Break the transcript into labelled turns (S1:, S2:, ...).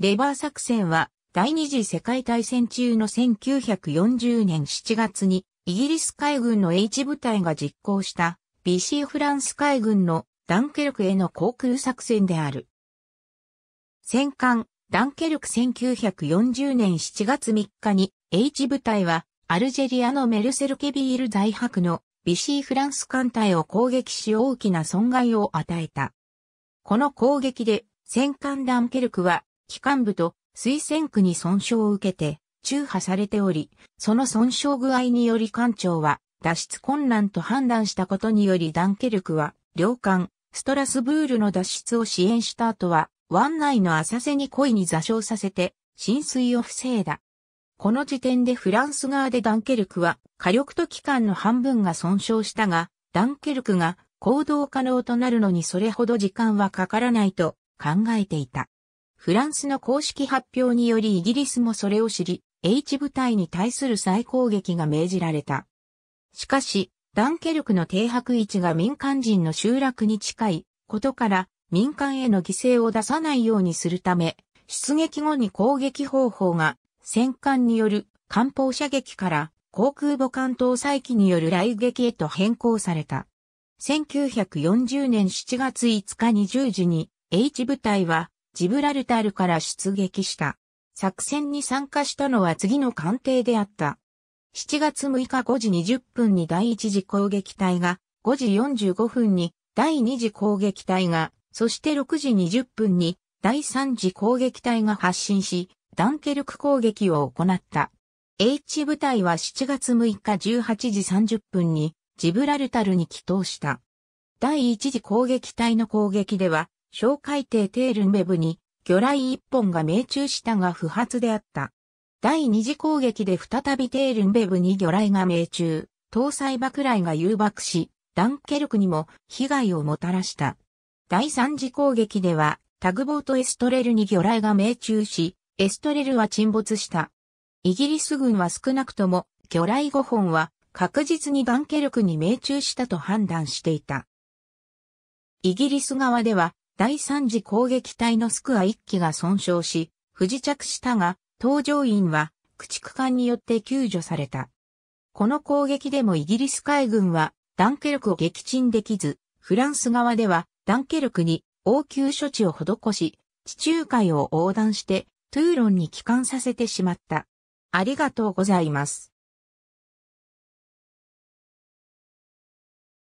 S1: レバー作戦は第二次世界大戦中の1940年7月にイギリス海軍の H 部隊が実行した BC フランス海軍のダンケルクへの航空作戦である。戦艦ダンケルク1940年7月3日に H 部隊はアルジェリアのメルセルケビール在白の BC フランス艦隊を攻撃し大きな損害を与えた。この攻撃で戦艦ダンケルクは機関部と推薦区に損傷を受けて、中破されており、その損傷具合により艦長は脱出困難と判断したことによりダンケルクは、領艦、ストラスブールの脱出を支援した後は、湾内の浅瀬に恋に座礁させて、浸水を防いだ。この時点でフランス側でダンケルクは火力と機関の半分が損傷したが、ダンケルクが行動可能となるのにそれほど時間はかからないと考えていた。フランスの公式発表によりイギリスもそれを知り、H 部隊に対する再攻撃が命じられた。しかし、ダンケルクの停泊位置が民間人の集落に近いことから民間への犠牲を出さないようにするため、出撃後に攻撃方法が戦艦による艦砲射撃から航空母艦搭載機による雷撃へと変更された。1940年7月5日2 0時に H 部隊はジブラルタルから出撃した。作戦に参加したのは次の艦艇であった。7月6日5時20分に第1次攻撃隊が、5時45分に第2次攻撃隊が、そして6時20分に第3次攻撃隊が発進し、ダンケルク攻撃を行った。H 部隊は7月6日18時30分にジブラルタルに帰投した。第1次攻撃隊の攻撃では、小海底テールメブに魚雷一本が命中したが不発であった。第二次攻撃で再びテールンベブに魚雷が命中、搭載爆雷が誘爆し、ダンケルクにも被害をもたらした。第三次攻撃では、タグボートエストレルに魚雷が命中し、エストレルは沈没した。イギリス軍は少なくとも魚雷5本は確実にダンケルクに命中したと判断していた。イギリス側では第3次攻撃隊のスクア1機が損傷し、不時着したが、搭乗員は駆逐艦によって救助された。この攻撃でもイギリス海軍はダンケルクを撃沈できず、フランス側ではダンケルクに応急処置を施し、地中海を横断してトゥーロンに帰還させてしまった。ありがとうございます。